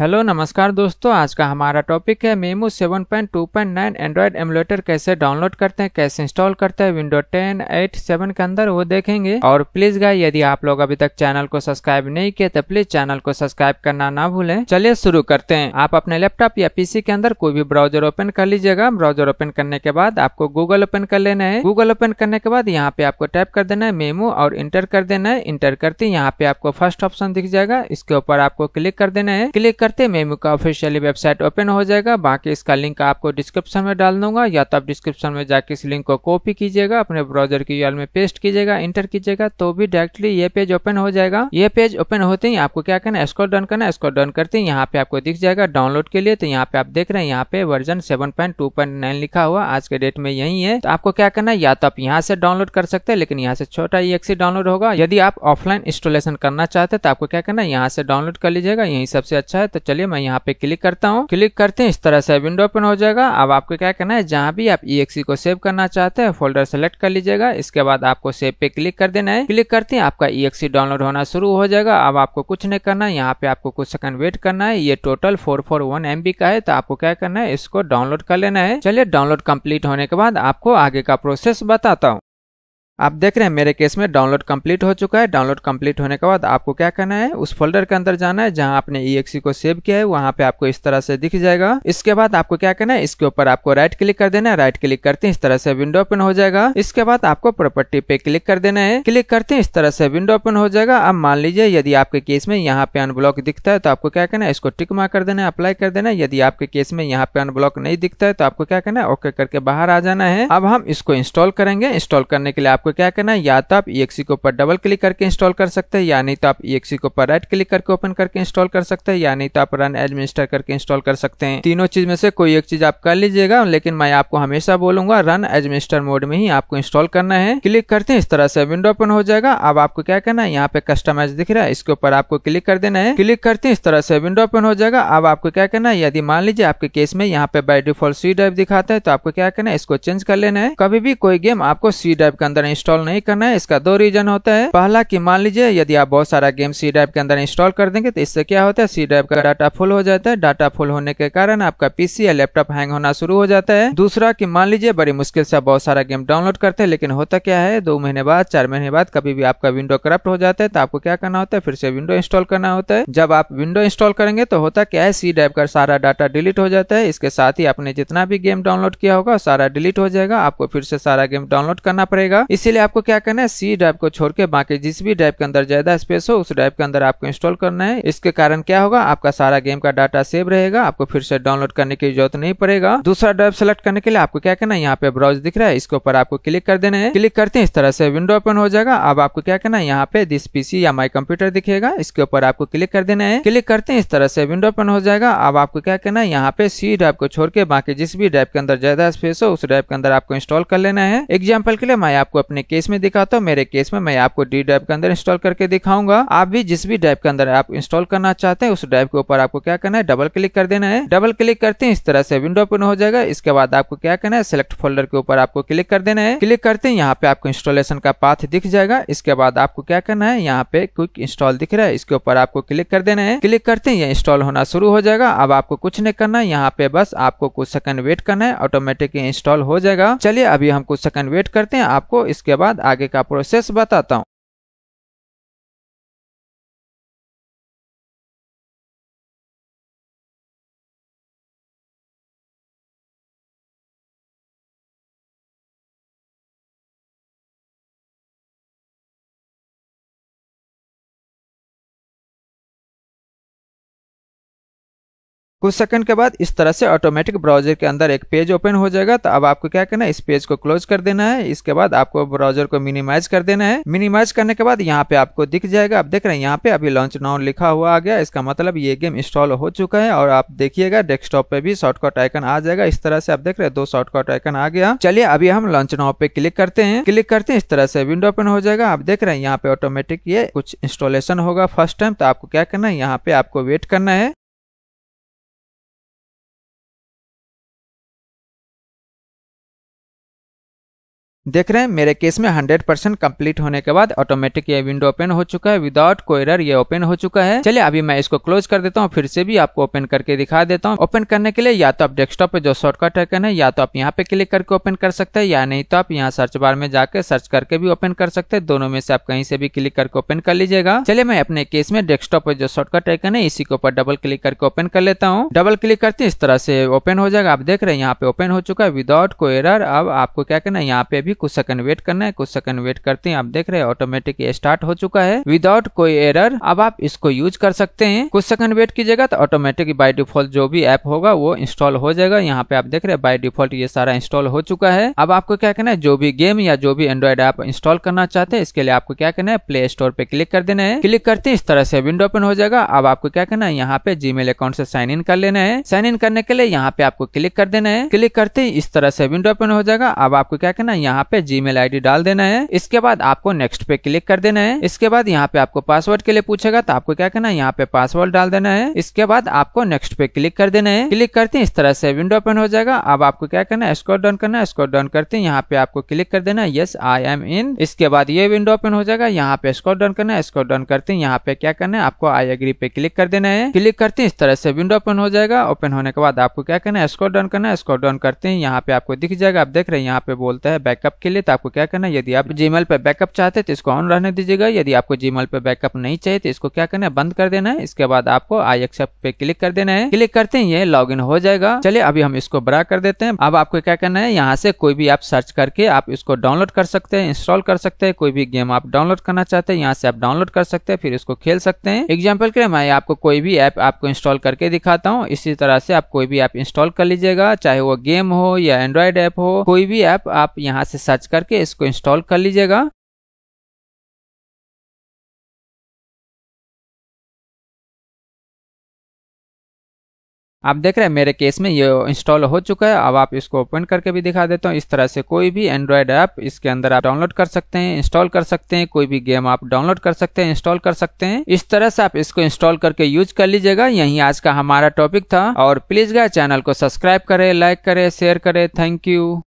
hello नमस्कार दोस्तों आज का हमारा टॉपिक है मेमो 7.2.9 एंड्रॉयड एमुलेटर कैसे डाउनलोड करते हैं कैसे इंस्टॉल करते हैं विंडो 10, 8, 7 के अंदर वो देखेंगे और प्लीज गाय यदि आप लोग अभी तक चैनल को सब्सक्राइब नहीं किया तो प्लीज चैनल को सब्सक्राइब करना ना भूलें चलिए शुरू करते हैं आप अपने लैपटॉप या पीसी के अंदर कोई भी ब्राउजर ओपन कर लीजिएगा ब्राउजर ओपन करने के बाद आपको गूगल ओपन कर लेना है गूगल ओपन करने के बाद यहाँ पे आपको टाइप कर देना है मेमो और इंटर कर देना है इंटर करते यहाँ पे आपको फर्स्ट ऑप्शन दिख जाएगा इसके ऊपर आपको क्लिक कर देना है क्लिक करते मेमू का ऑफिशियली वेबसाइट ओपन हो जाएगा बाकी इसका लिंक आपको डिस्क्रिप्शन में डाल दूंगा या तो आप डिस्क्रिप्शन में जाकर इस लिंक को कॉपी कीजिएगा अपने ब्राउजर की यूआर में पेस्ट कीजिएगा इंटर कीजिएगा तो भी डायरेक्टली ये पेज ओपन हो जाएगा ये पेज ओपन होते ही आपको क्या करना है स्कॉल डाउन करना है स्कॉल डाउन करते ही यहाँ पे आपको दिख जाएगा डाउनलोड के लिए तो यहाँ पे आप देख रहे हैं यहाँ पे वर्जन 7.2.9 लिखा हुआ आज के डेट में यही है तो आपको क्या करना है या तो आप यहाँ से डाउनलोड कर सकते हैं लेकिन यहाँ से छोटा ई डाउनलोड होगा यदि आप ऑफलाइन इंस्टॉलेशन करना चाहते हैं तो आपको क्या करना है यहाँ से डाउनलोड कर लीजिएगा यही सबसे अच्छा है तो तो चलिए मैं यहाँ पे क्लिक करता हूँ क्लिक करते हैं इस तरह से विंडो ओपन हो जाएगा अब आपको क्या करना है जहाँ भी आप ई को सेव करना चाहते हैं फोल्डर सेलेक्ट कर लीजिएगा इसके बाद आपको सेव पे क्लिक कर देना है क्लिक करते हैं आपका ई डाउनलोड होना शुरू हो जाएगा अब आपको कुछ नहीं करना है यहाँ पे आपको कुछ सेकंड वेट करना है ये total four four one M B का है तो आपको क्या करना है इसको डाउनलोड कर लेना है चलिए डाउनलोड कंप्लीट होने के बाद आपको आगे का प्रोसेस बताता हूँ आप देख रहे हैं मेरे केस में डाउनलोड कंप्लीट हो चुका है डाउनलोड कंप्लीट होने के बाद आपको क्या करना है उस फोल्डर के अंदर जाना है जहां आपने ई को सेव किया है वहां पे आपको इस तरह से दिख जाएगा इसके बाद आपको क्या करना है इसके ऊपर आपको राइट क्लिक कर देना है राइट क्लिक करते हैं इस तरह से विंडो ओपन हो जाएगा इसके बाद आपको प्रॉपर्टी पे क्लिक कर देना है क्लिक करते हैं इस तरह से विंडो ओपन हो जाएगा अब मान लीजिए यदि आपके केस में यहाँ पे अनब्लॉक दिखता है तो आपको क्या करना है इसको टिक मार कर देना है अप्लाई कर देना है यदि आपके केस में यहाँ पे अनब्लॉक नहीं दिखता है तो आपको क्या करना है ओके करके बाहर आ जाना है अब हम इसको इंस्टॉल करेंगे इंस्टॉल करने के लिए आपको आपको क्या करना है या तो आप ई के ऊपर डबल क्लिक करके इंस्टॉल कर सकते हैं या नहीं तो आप ई के ऊपर राइट क्लिक करके ओपन करके इंस्टॉल कर सकते हैं या नहीं तो आप रन एडमिनिस्टर करके इंस्टॉल कर सकते हैं तीनों चीज में से कोई एक चीज आप कर लीजिएगा लेकिन मैं आपको हमेशा बोलूंगा रन एडमिनिस्टर मोड में ही आपको इंस्टॉल करना है क्लिक करते हैं इस तरह से विंडो ओपन हो जाएगा अब आपको क्या करना है यहाँ पे कस्टमाइज दिख रहा है इसके ऊपर आपको क्लिक कर देना है क्लिक करते हैं इस तरह से विंडो ओपन हो जाएगा अब आपको क्या करना है यदि मान लीजिए आपके केस में यहाँ पे बाई डिफॉल्ट सी ड्राइव दिखाता है तो आपको क्या करना है इसको चेंज कर लेना है कभी भी कोई गेम आपको सी ड्राइव के अंदर इंस्टॉल नहीं करना है इसका दो रीजन होता है पहला की मान लीजिए यदि आप बहुत सारा गेम सी ड्राइव के अंदर इंस्टॉल कर देंगे तो इससे क्या होता है सी ड्राइव का डाटा फुल हो जाता है डाटा फुल होने के कारण आपका पीसी या लैपटॉप हैंग होना शुरू हो जाता है दूसरा की मान लीजिए बड़ी मुश्किल से बहुत सारा गेम डाउनलोड करते हैं लेकिन होता क्या है दो महीने बाद चार महीने बाद कभी भी आपका विंडो करप्ट हो जाता है तो आपको क्या करना होता है फिर से विंडो इंस्टॉल करना होता है जब आप विंडो इंस्टॉल करेंगे तो होता क्या है सी ड्राइव का सारा डाटा डिलीट हो जाता है इसके साथ ही आपने जितना भी गेम डाउनलोड किया होगा सारा डिलीट हो जाएगा आपको फिर से सारा गेम डाउनलोड करना पड़ेगा इसी इसीलिए आपको क्या करना है सी ड्राइव को छोड़ के बाकी जिस भी ड्राइव के अंदर ज्यादा स्पेस हो उस ड्राइव के अंदर आपको इंस्टॉल करना है इसके कारण क्या होगा आपका सारा गेम का डाटा सेव रहेगा आपको फिर से डाउनलोड करने की जरूरत नहीं पड़ेगा दूसरा ड्राइव सेलेक्ट करने के लिए आपको क्या करना है यहाँ पे ब्राउज दिख रहा है इसके ऊपर आपको क्लिक कर देना है क्लिक करते हैं इस तरह से विंडो ओपन हो जाएगा अब आपको क्या करना है यहाँ पे दिस पीसी या माई कंप्यूटर दिखेगा इसके ऊपर आपको क्लिक कर देना है क्लिक करते हैं इस तरह से विंडो ओपन हो जाएगा अब आपको क्या करना है यहाँ पे सी ड्राइव को छोड़ के बाकी जिस भी ड्राइव के अंदर ज्यादा स्पेस हो उस ड्राइव के अंदर आपको इंस्टॉल कर लेना है एग्जाम्पल के लिए मैं आपको अपने अपने केस में दिखाता तो हूँ मेरे केस में मैं आपको डी ड्राइव के अंदर इंस्टॉल करके दिखाऊंगा आप भी जिस भी ड्राइव के अंदर आप इंस्टॉल करना चाहते हैं उस ड्राइव के ऊपर आपको क्या करना है डबल क्लिक कर देना है डबल क्लिक करते हैं इस तरह से विंडो ओपन हो जाएगा इसके बाद आपको क्या करना है सिलेक्ट फोल्डर के ऊपर आपको क्लिक कर देना है क्लिक करते हैं यहाँ पे आपको इंस्टॉलेशन का पाथ दिख जाएगा इसके बाद आपको क्या करना है यहाँ पे क्विक इंस्टॉल दिख रहा है इसके ऊपर आपको क्लिक कर देना है क्लिक करते हैं ये इंस्टॉल होना शुरू हो जाएगा अब आपको कुछ नहीं करना है यहाँ पे बस आपको कुछ सेकंड वेट करना है ऑटोमेटिक इंस्टॉल हो जाएगा चलिए अभी हम कुछ सेकंड वेट करते हैं आपको इसके उसके बाद आगे का प्रोसेस बताता हूँ कुछ सेकंड के बाद इस तरह से ऑटोमेटिक ब्राउजर के अंदर एक पेज ओपन हो जाएगा तो अब आपको क्या करना है इस पेज को क्लोज कर देना है इसके बाद आपको ब्राउजर को मिनिमाइज कर देना है मिनिमाइज करने के बाद यहाँ पे आपको दिख जाएगा आप देख रहे हैं यहाँ पे अभी लॉन्च नाउ लिखा हुआ आ गया इसका मतलब ये गेम इंस्टॉल हो चुका है और आप देखिएगा डेस्कटॉप पे भी शॉर्टकट आइकन आ जाएगा इस तरह से आप देख रहे हैं दो शॉर्टकट आइकन आ गया चलिए अभी हम लॉन्च नाउ पे क्लिक करते हैं क्लिक करते हैं इस तरह से विंडो ओपन हो जाएगा आप देख रहे हैं यहाँ पे ऑटोमेटिक ये कुछ इंस्टॉलेशन होगा फर्स्ट टाइम तो आपको क्या करना है यहाँ पे आपको वेट करना है देख रहे हैं मेरे केस में 100 परसेंट कम्प्लीट होने के बाद ऑटोमेटिक ये विंडो ओपन हो चुका है विदाउट कोई एरर ये ओपन हो चुका है चलिए अभी मैं इसको क्लोज कर देता हूँ फिर से भी आपको ओपन करके दिखा देता हूँ ओपन करने के लिए या तो आप डेस्कटॉप पे जो शॉर्टकट आइकन है या तो आप यहाँ पे क्लिक करके ओपन कर सकते हैं या नहीं तो आप यहाँ सर्च बार में जाकर सर्च करके भी ओपन कर सकते हैं दोनों में से आप कहीं से भी क्लिक करके ओपन कर लीजिएगा चलिए मैं अपने केस में डेस्कटॉप पे जो शॉर्टकट आइकन है इसी के ऊपर डबल क्लिक करके ओपन कर लेता हूँ डबल क्लिक करते इस तरह से ओपन हो जाएगा आप देख रहे हैं यहाँ पे ओपन हो चुका है विदाउट कोई एरर अब आपको क्या करना है यहाँ पे भी कुछ सेकंड वेट करना है कुछ सेकंड वेट करते हैं आप देख रहे हैं ऑटोमेटिक स्टार्ट हो चुका है विदाउट कोई एरर अब आप इसको यूज कर सकते हैं कुछ सेकंड वेट कीजिएगा तो ऑटोमेटिक बाय डिफॉल्ट जो भी ऐप होगा वो इंस्टॉल हो जाएगा यहाँ पे आप देख रहे हैं बाय डिफॉल्ट ये सारा इंस्टॉल हो चुका है अब आपको क्या करना है जो भी गेम या जो भी एंड्रॉइड ऐप इंस्टॉल करना चाहते हैं इसके लिए आपको क्या करना है प्ले स्टोर पे क्लिक कर देना है क्लिक करते इस तरह से विंडो ओपन हो जाएगा अब आपको क्या करना है यहाँ पे जीमेल अकाउंट से साइन इन कर लेना है साइन इन करने के लिए यहाँ पे आपको क्लिक कर देना है क्लिक करते ही इस तरह से विंडो ओपन हो जाएगा अब आपको क्या करना है यहाँ पे जी मेल डाल देना है इसके बाद आपको नेक्स्ट पे क्लिक कर देना है इसके बाद यहाँ पे आपको पासवर्ड के लिए पूछेगा तो आपको क्या करना है यहाँ पे पासवर्ड डाल देना है इसके बाद आपको नेक्स्ट पे क्लिक कर देना है क्लिक करते हैं इस तरह से विंडो ओपन हो जाएगा अब आपको क्या करना है स्कोर डाउन करना है स्कोर डाउन करते हैं यहाँ पे आपको क्लिक कर देना है यस आई एम इन इसके बाद ये विंडो ओपन हो जाएगा यहाँ पे स्कोर डाउन करना है स्कोर डाउन करते हैं यहाँ पे क्या करना है आपको आई एग्री पे क्लिक कर देना है क्लिक करते हैं इस तरह से विंडो ओपन हो जाएगा ओपन होने के बाद आपको क्या करना है स्कोर डाउन करना है स्कोर डाउन करते हैं यहाँ पे आपको दिख जाएगा आप देख रहे हैं यहाँ पे बोलते हैं बैकअप के लिए तो आपको क्या करना है यदि आप जीमेल पे बैकअप चाहते तो इसको ऑन रहने दीजिएगा यदि आपको जीमेल पे बैकअप नहीं चाहिए तो इसको क्या करना है बंद कर देना है इसके बाद आपको आई एक्सेप्ट पे क्लिक कर देना है क्लिक करते ही ये लॉग हो जाएगा चलिए अभी हम इसको बड़ा कर देते हैं अब आपको क्या करना है यहाँ से कोई भी आप सर्च करके आप इसको डाउनलोड कर सकते हैं इंस्टॉल कर सकते हैं कोई भी गेम आप डाउनलोड करना चाहते हैं यहाँ से आप डाउनलोड कर सकते हैं फिर इसको खेल सकते हैं एग्जाम्पल के लिए मैं आपको कोई भी ऐप आपको इंस्टॉल करके दिखाता हूँ इसी तरह से आप कोई भी ऐप इंस्टॉल कर लीजिएगा चाहे वो गेम हो या एंड्रॉइड ऐप हो कोई भी ऐप आप यहाँ से से सर्च करके इसको इंस्टॉल कर लीजिएगा आप देख रहे हैं मेरे केस में ये इंस्टॉल हो चुका है अब आप इसको ओपन करके भी दिखा देता हूँ इस तरह से कोई भी एंड्रॉयड ऐप इसके अंदर आप डाउनलोड कर सकते हैं इंस्टॉल कर सकते हैं कोई भी गेम आप डाउनलोड कर सकते हैं इंस्टॉल कर सकते हैं इस तरह से आप इसको इंस्टॉल करके यूज कर लीजिएगा यही आज का हमारा टॉपिक था और प्लीज गाय चैनल को सब्सक्राइब करे लाइक करे शेयर करे थैंक यू